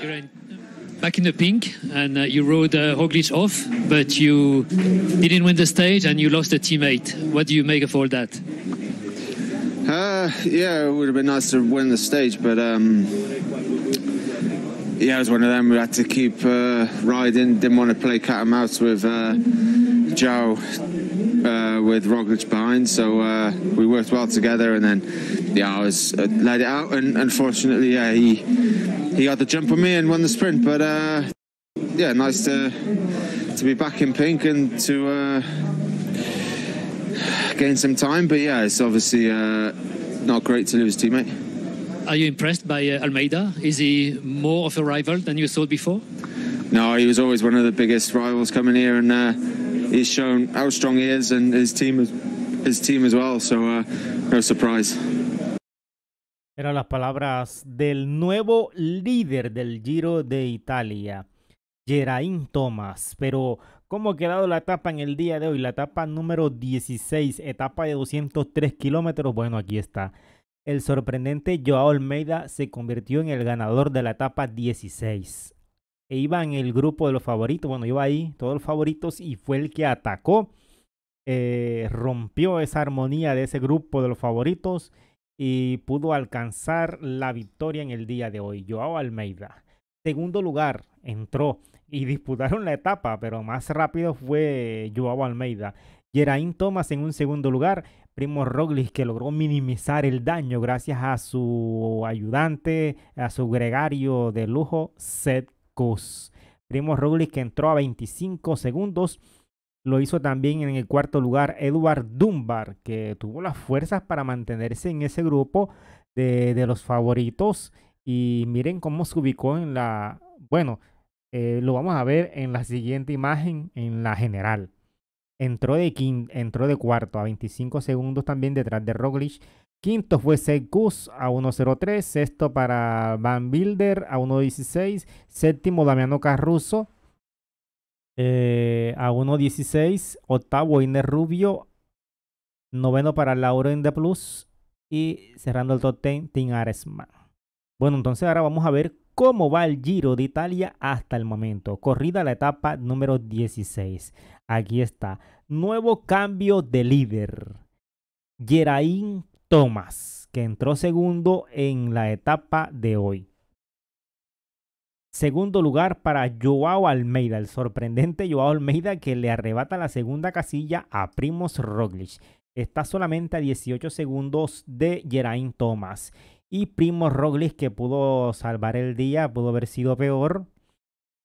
You're in, back in the pink, and uh, you rode uh, Roglic off, but you didn't win the stage and you lost a teammate. What do you make of all that? Uh, yeah, it would have been nice to win the stage, but um, yeah, it was one of them. We had to keep uh, riding. Didn't want to play cat and mouse with uh, Joe, uh, with Roglic mind. So uh, we worked well together, and then yeah, I was uh, laid it out, and unfortunately, yeah, he he got the jump on me and won the sprint. But uh, yeah, nice to to be back in pink and to uh, gain some time. But yeah, it's obviously uh, not great to lose teammate. Are you impressed by uh, Almeida? Is he more of a rival than you thought before? No, he was always one of the biggest rivals coming here, and he's shown how strong he is, and his team has his team as well. So uh, no Eran las palabras del nuevo líder del Giro de Italia, Geraint Thomas. Pero, ¿cómo ha quedado la etapa en el día de hoy? La etapa número 16, etapa de 203 kilómetros. Bueno, aquí está. El sorprendente Joao Almeida se convirtió en el ganador de la etapa 16. E iba en el grupo de los favoritos. Bueno, iba ahí, todos los favoritos, y fue el que atacó eh, rompió esa armonía de ese grupo de los favoritos y pudo alcanzar la victoria en el día de hoy. Joao Almeida. Segundo lugar entró y disputaron la etapa, pero más rápido fue Joao Almeida. Geraint Thomas en un segundo lugar. Primo Roglic que logró minimizar el daño gracias a su ayudante, a su gregario de lujo, Seth Kuss. Primo Roglic que entró a 25 segundos lo hizo también en el cuarto lugar Edward Dunbar, que tuvo las fuerzas para mantenerse en ese grupo de, los favoritos. Y miren cómo se ubicó en la... Bueno, eh, lo vamos a ver en la siguiente imagen, en la general. Entró de, entró de cuarto a 25 segundos también detrás de Roglic. Quinto fue Sekus a 1.03. Sexto para Van Bilder a 1.16. Séptimo Damiano Carruso eh, a 1.16, octavo Inés Rubio, noveno para Lauren de Plus y cerrando el top 10, Tim Aresman. Bueno, entonces ahora vamos a ver cómo va el Giro de Italia hasta el momento. Corrida la etapa número 16. Aquí está. Nuevo cambio de líder. Geraint Thomas, que entró segundo en la etapa de hoy. Segundo lugar para Joao Almeida, el sorprendente Joao Almeida que le arrebata la segunda casilla a Primos Roglic. Está solamente a 18 segundos de Geraint Thomas. Y Primo Roglic que pudo salvar el día, pudo haber sido peor.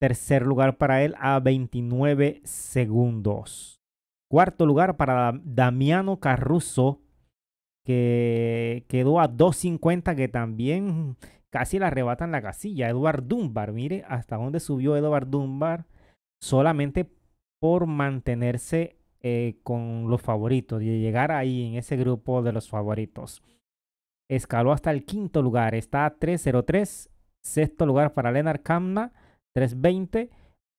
Tercer lugar para él a 29 segundos. Cuarto lugar para Damiano Carruso que quedó a 2.50 que también casi le arrebatan la casilla. Eduard Dunbar, mire hasta dónde subió Eduard Dunbar solamente por mantenerse eh, con los favoritos y llegar ahí en ese grupo de los favoritos. Escaló hasta el quinto lugar, está a 303, sexto lugar para Leonard Kamna, 320,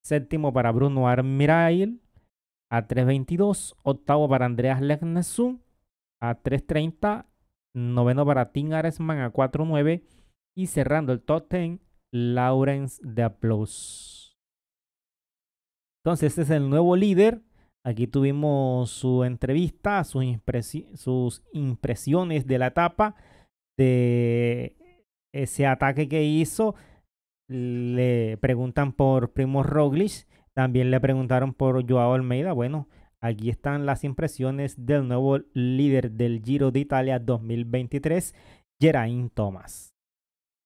séptimo para Bruno Armirail a 322, octavo para Andreas Legnesun a 330, noveno para Tim Aresman a 49 y cerrando el top 10, Lawrence de Aplaus. Entonces, este es el nuevo líder. Aquí tuvimos su entrevista, sus, impresiones de la etapa, de ese ataque que hizo. Le preguntan por Primo Roglic, también le preguntaron por Joao Almeida. Bueno, Aquí están las impresiones del nuevo líder del Giro de Italia 2023, Geraint Thomas.